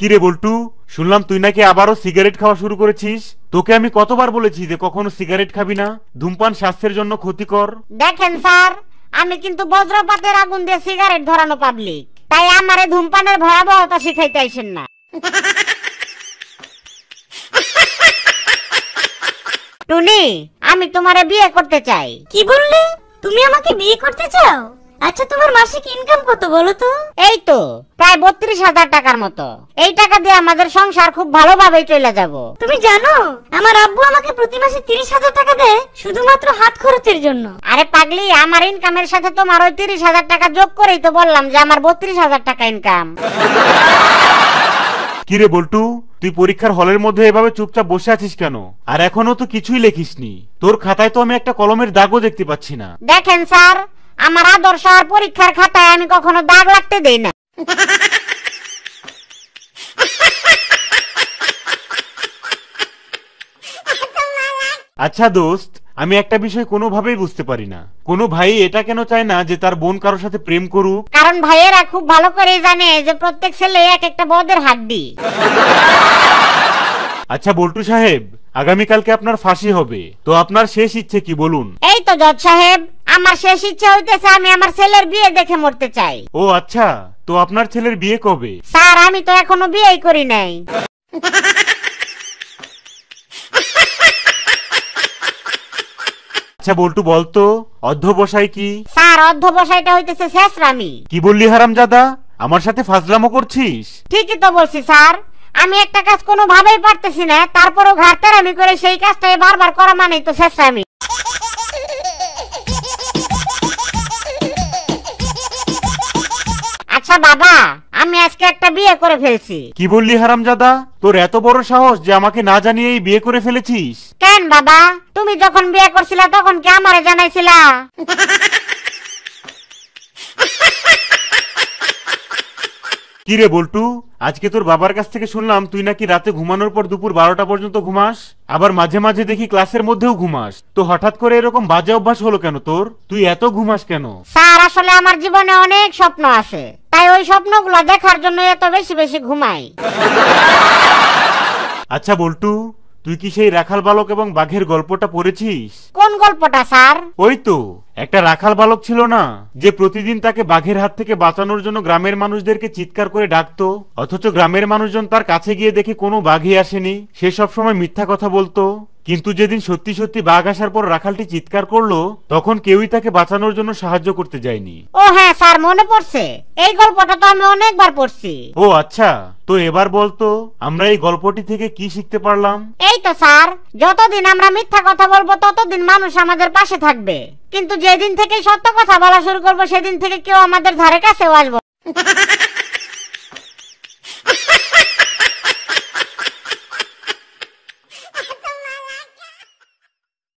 কিরে বল্টু শুনলাম তুই নাকি আবারও সিগারেট খাওয়া শুরু করেছিস তোকে আমি কতবার বলেছি যে কখনো সিগারেট খাবি না ধূমপান স্বাস্থ্যের জন্য ক্ষতিকর দেখেন স্যার আমি কিন্তু বজ্রপাতের আগুন দিয়ে সিগারেট ধরানো পাবলিক তাই আমারে ধূমপানের ভয়াবহতা শিখাইতে আসেন না টুনি আমি তোমারে বিয়ে করতে চাই কি বললি তুমি আমাকে বিয়ে করতে চাও আচ্ছা তোমার মাসিক ইনকাম কত বলো তো এই তো প্রায় বত্রিশ হাজার টাকার মতো এই টাকা দিয়ে আমাদের সংসার খুব ভালোভাবেই চলে যাব তুমি জানো আমার আব্বু আমাকে প্রতি মাসে তিরিশ হাজার টাকা দেয় শুধুমাত্র হাত খরচের জন্য আরে পাগলি আমার ইনকামের সাথে তোমার ওই তিরিশ হাজার টাকা যোগ করেই তো বললাম যে আমার বত্রিশ হাজার টাকা ইনকাম কিরে বল্টু তুই পরীক্ষার হলের মধ্যে এভাবে চুপচাপ বসে আছিস কেন আর এখনো তো কিছুই লেখিসনি তোর খাতায় তো আমি একটা কলমের দাগও দেখতে পাচ্ছি না দেখেন স্যার আমার আদর্শ আর পরীক্ষার খাতায় আমি কখনো দাগ লাগতে দেই না আচ্ছা দোস্ত আমি একটা বিষয় কোনোভাবেই বুঝতে পারি না কোনো ভাই এটা কেন চায় না যে তার বোন কারোর সাথে প্রেম করুক কারণ ভাইয়েরা খুব ভালো করে জানে যে প্রত্যেক ছেলে এক একটা বদের হাড্ডি আচ্ছা বল্টু সাহেব আগামীকালকে আপনার ফাঁসি হবে তো আপনার শেষ ইচ্ছে কি বলুন এই তো জজ সাহেব আমার শেষ ইচ্ছা হইতেছে আমি আমার ছেলের বিয়ে দেখে মরতে চাই ও আচ্ছা তো আপনার ছেলের বিয়ে কবে স্যার আমি তো এখনো বিয়েই করি নাই আচ্ছা বল্টু বলতো অধ্যবসায় কি স্যার অধ্যবসায়টা হইতেছে কি বললি আমার সাথে ফাজলামো করছিস ঠিকই তো বলছি স্যার আমি একটা কাজ কোনোভাবেই পারতেছি না তারপরও আমি করে সেই কাজটাই বারবার করা মানেই তো শেষ রামি আচ্ছা বাবা আমি আজকে একটা বিয়ে করে ফেলছি কি বললি হারামজাদা তোর এত বড় সাহস যে আমাকে না জানিয়েই বিয়ে করে ফেলেছিস কেন বাবা তুমি যখন বিয়ে করছিলে তখন কি আমারে জানাইছিলা কি রে বল্টু আজকে তোর বাবার কাছ থেকে শুনলাম তুই নাকি রাতে ঘুমানোর পর দুপুর বারোটা পর্যন্ত ঘুমাস আবার মাঝে মাঝে দেখি ক্লাসের মধ্যেও ঘুমাস তো হঠাৎ করে এরকম বাজে অভ্যাস হলো কেন তোর তুই এত ঘুমাস কেন স্যার আসলে আমার জীবনে অনেক স্বপ্ন আছে তাই ওই স্বপ্নগুলো দেখার জন্য এত বেশি বেশি ঘুমাই আচ্ছা বল্টু তুই কি সেই রাখাল বালক এবং বাঘের গল্পটা পড়েছিস কোন গল্পটা স্যার ওই তো একটা রাখাল বালক ছিল না যে প্রতিদিন তাকে বাঘের হাত থেকে বাঁচানোর জন্য গ্রামের মানুষদেরকে চিৎকার করে ডাকতো অথচ গ্রামের মানুষজন তার কাছে গিয়ে দেখে কোনো বাঘই আসেনি সে সবসময় মিথ্যা কথা বলতো কিন্তু যেদিন সত্যি সত্যি বাঘ আসার পর রাখালটি চিৎকার করলো তখন কেউই তাকে বাঁচানোর জন্য সাহায্য করতে যায়নি ও হ্যাঁ স্যার মনে পড়ছে এই গল্পটা তো আমি অনেকবার পড়ছি ও আচ্ছা তো এবার বলতো আমরা এই গল্পটি থেকে কি শিখতে পারলাম এই তো স্যার যতদিন আমরা মিথ্যা কথা বলবো ততদিন মানুষ আমাদের পাশে থাকবে কিন্তু যেদিন থেকে সত্য কথা বলা শুরু করবো সেদিন থেকে কেউ আমাদের ধারে কাছেও আসবো